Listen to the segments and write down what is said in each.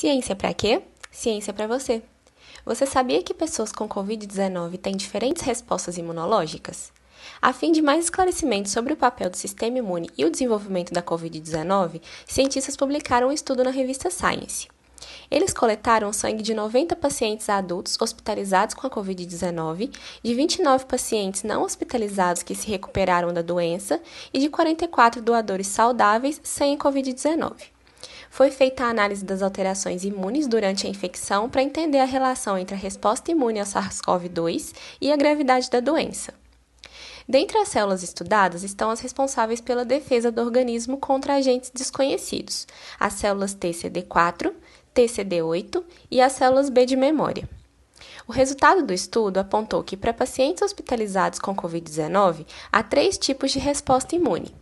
Ciência para quê? Ciência para você. Você sabia que pessoas com Covid-19 têm diferentes respostas imunológicas? A fim de mais esclarecimentos sobre o papel do sistema imune e o desenvolvimento da Covid-19, cientistas publicaram um estudo na revista Science. Eles coletaram sangue de 90 pacientes adultos hospitalizados com a Covid-19, de 29 pacientes não hospitalizados que se recuperaram da doença e de 44 doadores saudáveis sem Covid-19 foi feita a análise das alterações imunes durante a infecção para entender a relação entre a resposta imune ao SARS-CoV-2 e a gravidade da doença. Dentre as células estudadas estão as responsáveis pela defesa do organismo contra agentes desconhecidos, as células TCD4, TCD8 e as células B de memória. O resultado do estudo apontou que, para pacientes hospitalizados com Covid-19, há três tipos de resposta imune.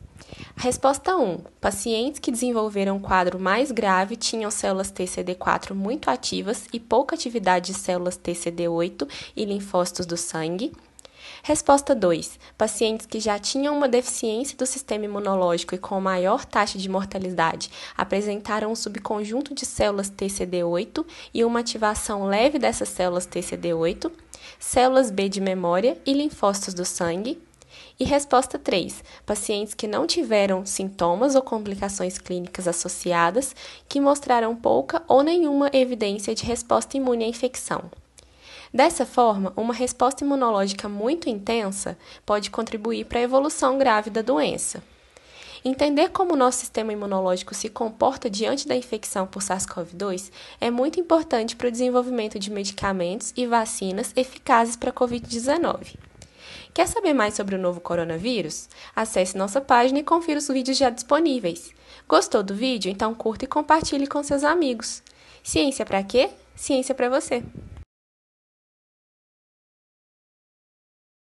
Resposta 1. Pacientes que desenvolveram um quadro mais grave tinham células TCD4 muito ativas e pouca atividade de células TCD8 e linfócitos do sangue. Resposta 2. Pacientes que já tinham uma deficiência do sistema imunológico e com maior taxa de mortalidade apresentaram um subconjunto de células TCD8 e uma ativação leve dessas células TCD8, células B de memória e linfócitos do sangue. E resposta 3: pacientes que não tiveram sintomas ou complicações clínicas associadas, que mostraram pouca ou nenhuma evidência de resposta imune à infecção. Dessa forma, uma resposta imunológica muito intensa pode contribuir para a evolução grave da doença. Entender como o nosso sistema imunológico se comporta diante da infecção por SARS-CoV-2 é muito importante para o desenvolvimento de medicamentos e vacinas eficazes para a Covid-19. Quer saber mais sobre o novo coronavírus? Acesse nossa página e confira os vídeos já disponíveis. Gostou do vídeo? Então curta e compartilhe com seus amigos. Ciência para quê? Ciência para você.